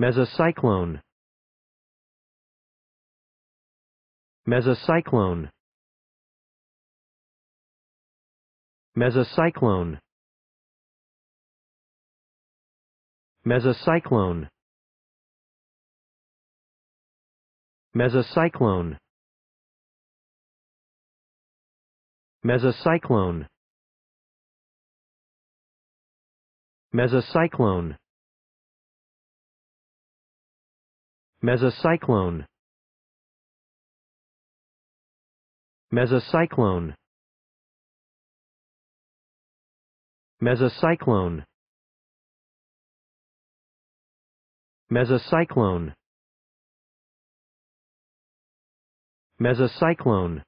Mesocyclone Mesocyclone Mesocyclone Mesocyclone Mesocyclone Mesocyclone Mesocyclone Mesocyclone Mesocyclone Mesocyclone Mesocyclone Mesocyclone